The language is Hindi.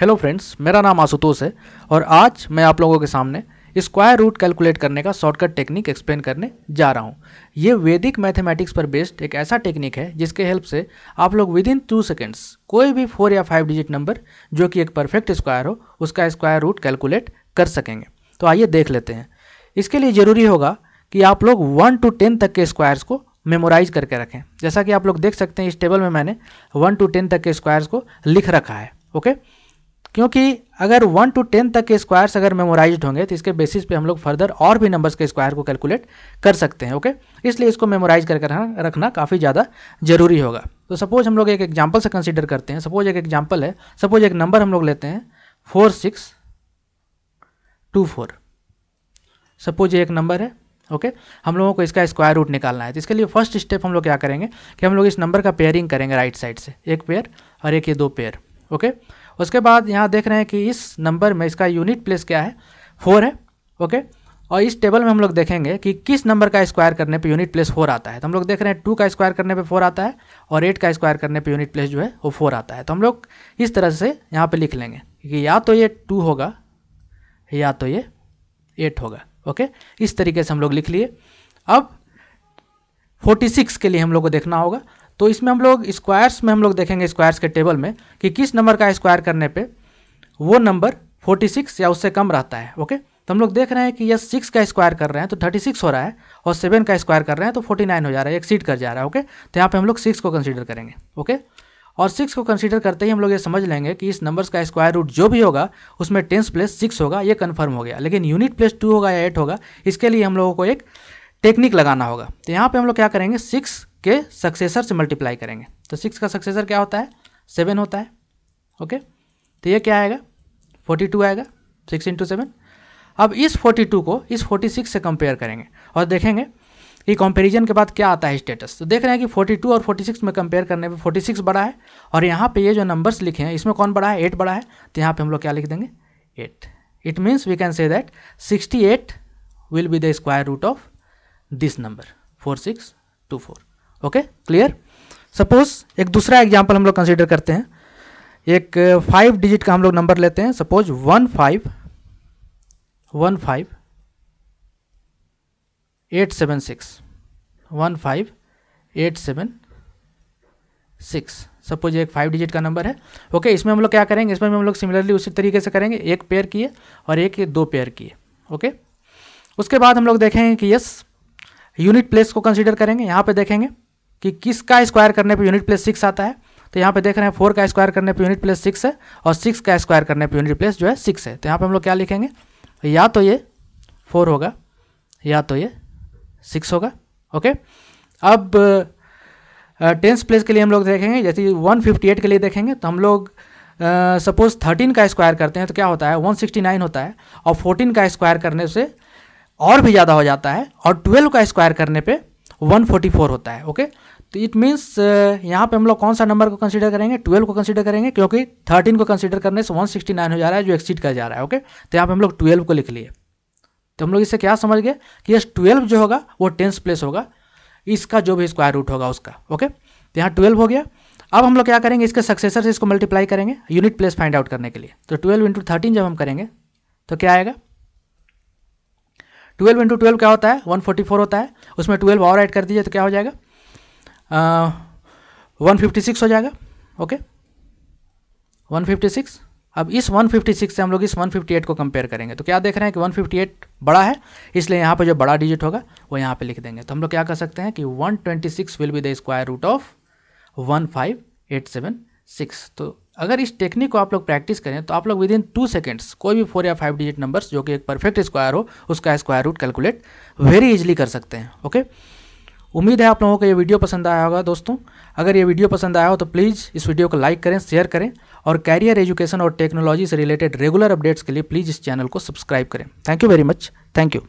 हेलो फ्रेंड्स मेरा नाम आशुतोष है और आज मैं आप लोगों के सामने स्क्वायर रूट कैलकुलेट करने का शॉर्टकट टेक्निक एक्सप्लेन करने जा रहा हूँ ये वैदिक मैथमेटिक्स पर बेस्ड एक ऐसा टेक्निक है जिसके हेल्प से आप लोग विद इन टू सेकेंड्स कोई भी फोर या फाइव डिजिट नंबर जो कि एक परफेक्ट स्क्वायर हो उसका स्क्वायर रूट कैलकुलेट कर सकेंगे तो आइए देख लेते हैं इसके लिए ज़रूरी होगा कि आप लोग वन टू टेन तक के स्क्वायर्स को मेमोराइज करके रखें जैसा कि आप लोग देख सकते हैं इस टेबल में मैंने वन टू टेन तक के स्क्वायर्स को लिख रखा है ओके okay? क्योंकि अगर वन टू टेन तक के स्क्वायर्स अगर मेमोराइज होंगे तो इसके बेसिस पे हम लोग फर्दर और भी नंबर्स के स्क्वायर को कैलकुलेट कर सकते हैं ओके इसलिए इसको मेमोराइज करके रखना रखना काफ़ी ज़्यादा जरूरी होगा तो सपोज हम लोग एक एग्जाम्पल से कंसिडर करते हैं सपोज एक एग्जाम्पल है सपोज एक नंबर हम लोग लेते हैं four six two four suppose ये एक नंबर है ओके okay? हम लोगों को इसका स्क्वायर रूट निकालना है तो इसके लिए फर्स्ट स्टेप हम लोग क्या करेंगे कि हम लोग इस नंबर का पेयरिंग करेंगे राइट साइड से एक पेयर और एक ये दो पेयर ओके okay? उसके बाद यहाँ देख रहे हैं कि इस नंबर में इसका यूनिट प्लेस क्या है फोर है ओके और इस टेबल में हम लोग देखेंगे कि किस नंबर का स्क्वायर करने पे यूनिट प्लेस फोर आता है तो हम लोग देख रहे हैं टू का स्क्वायर करने पे फोर आता है और एट का स्क्वायर करने पे यूनिट प्लेस जो है वो फोर आता है तो हम लोग इस तरह से यहाँ पे लिख लेंगे कि या तो ये टू होगा या तो ये एट होगा ओके इस तरीके से हम लोग लिख लिए अब फोर्टी के लिए हम लोग को देखना होगा तो इसमें हम लोग स्क्वायर्स में हम लोग देखेंगे स्क्वायर्स के टेबल में कि किस नंबर का स्क्वायर करने पर वो नंबर फोर्टी सिक्स या उससे कम रहता है ओके तो हम लोग देख रहे हैं कि ये सिक्स का स्क्वायर कर रहे हैं तो थर्टी सिक्स हो रहा है और सेवन का स्क्वायर कर रहे हैं तो फोर्टी नाइन हो जा रहा है एक्सीड कर जा रहा है ओके तो यहाँ पे हम लोग सिक्स को कंसिडर करेंगे ओके और सिक्स को कंसिडर करते ही हम लोग ये समझ लेंगे कि इस नंबर्स का स्क्वायर रूट जो भी होगा उसमें टेंस प्लेस सिक्स होगा ये कन्फर्म हो गया लेकिन यूनिट प्लेस टू होगा या एट होगा इसके लिए हम लोगों को एक टेक्निक लगाना होगा तो यहाँ पर हम लोग क्या करेंगे सिक्स के सक्सेसर से मल्टीप्लाई करेंगे तो सिक्स का सक्सेसर क्या होता है सेवन होता है ओके तो ये क्या आएगा फोर्टी टू आएगा सिक्स इंटू सेवन अब इस फोर्टी टू को इस फोर्टी सिक्स से कंपेयर करेंगे और देखेंगे कि कंपेरिजन के बाद क्या आता है स्टेटस तो देख रहे हैं कि फोर्टी टू और फोर्टी सिक्स में कंपेयर करने पर फोर्टी सिक्स बड़ा है और यहाँ पर ये जो नंबर्स लिखे हैं इसमें कौन बड़ा है एट बड़ा है तो यहाँ पर हम लोग क्या लिख देंगे eight it means we can say that eight will be the square root of this number four six two four okay clear suppose एक दूसरा एग्जाम्पल हम लोग कंसिडर करते हैं एक फाइव uh, डिजिट का हम लोग नंबर लेते हैं suppose one five one five eight seven six one five eight seven six suppose एक फाइव डिजिट का नंबर है ओके इसमें हम लोग क्या करेंगे इसमें हम लोग सिमिलरली उसी तरीके से करेंगे एक पेयर किए और एक दो पेयर किए ओके उसके बाद हम लोग देखेंगे कि यस यूनिट प्लेस को कंसिडर करेंगे यहाँ पे देखेंगे कि किसका स्क्वायर करने पे यूनिट प्लेस सिक्स आता है तो यहाँ पे देख रहे हैं फोर का स्क्वायर करने पे यूनिट प्लेस सिक्स है और सिक्स का स्क्वायर करने पे यूनिट प्लेस जो है सिक्स है तो यहाँ पे हम लोग क्या लिखेंगे या तो ये फोर होगा या तो ये सिक्स होगा ओके अब टेंथ प्लेस के लिए हम लोग देखेंगे जैसे एट के लिए देखेंगे तो हम लोग सपोज थर्टीन का स्क्वायर करते हैं तो क्या होता है नाइन होता है और फोर्टीन का स्क्वायर करने से और भी ज़्यादा हो जाता है और ट्वेल्व का स्क्वायर करने पे 144 होता है ओके तो इट मीन्स uh, यहाँ पे हम लोग कौन सा नंबर को कंसीडर करेंगे ट्वेल्व को कंसीडर करेंगे क्योंकि थर्टीन को कंसीडर करने से 169 हो जा रहा है जो एक्सीड कर जा रहा है ओके तो यहाँ पे हम लोग ट्वेल्व को लिख लिए तो हम लोग इससे क्या समझ गए कि यस ट्वेल्व जो होगा वो टेंस प्लेस होगा इसका जो भी स्क्वायर रूट होगा उसका ओके तो यहाँ ट्वेल्व हो गया अब हम लोग क्या करेंगे इसके सक्सेसर से इसको मल्टीप्लाई करेंगे यूनिट प्लेस फाइंड आउट करने के लिए तो ट्वेल्व इंटू थर्टीन जब हम करेंगे तो क्या आएगा ट्वेल्व इंटू ट्वेल्व क्या होता है वन फोर्टी फोर होता है उसमें ट्वेल्व और ऐड कर दीजिए तो क्या हो जाएगा वन फिफ्टी सिक्स हो जाएगा ओके वन फिफ्टी सिक्स अब इस वन फिफ्टी सिक्स से हम लोग इस वन फिफ्टी एट को कंपेयर करेंगे तो क्या देख रहे हैं कि वन फिफ्टी एट बड़ा है इसलिए यहाँ पर जो बड़ा डिजिट होगा वो यहाँ पर लिख देंगे तो हम लोग क्या कर सकते हैं कि one twenty six will be the square root of one five eight seven six तो अगर इस टेक्निक को आप लोग प्रैक्टिस करें तो आप लोग विद इन टू सेकेंड्स कोई भी फोर या फाइव डिजिट नंबर्स जो कि एक परफेक्ट स्क्वायर हो उसका square root calculate very easily कर सकते हैं ओके उम्मीद है आप लोगों को ये वीडियो पसंद आया होगा दोस्तों अगर ये वीडियो पसंद आया हो तो प्लीज़ इस वीडियो को लाइक करें शेयर करें और कैरियर एजुकेशन और टेक्नोलॉजी से रिलेटेड रेगुलर अपडेट्स के लिए प्लीज़ इस चैनल को सब्सक्राइब करें thank you very much thank you